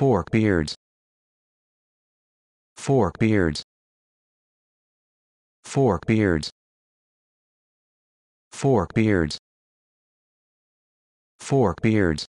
fork beards fork beards fork beards fork beards fork beards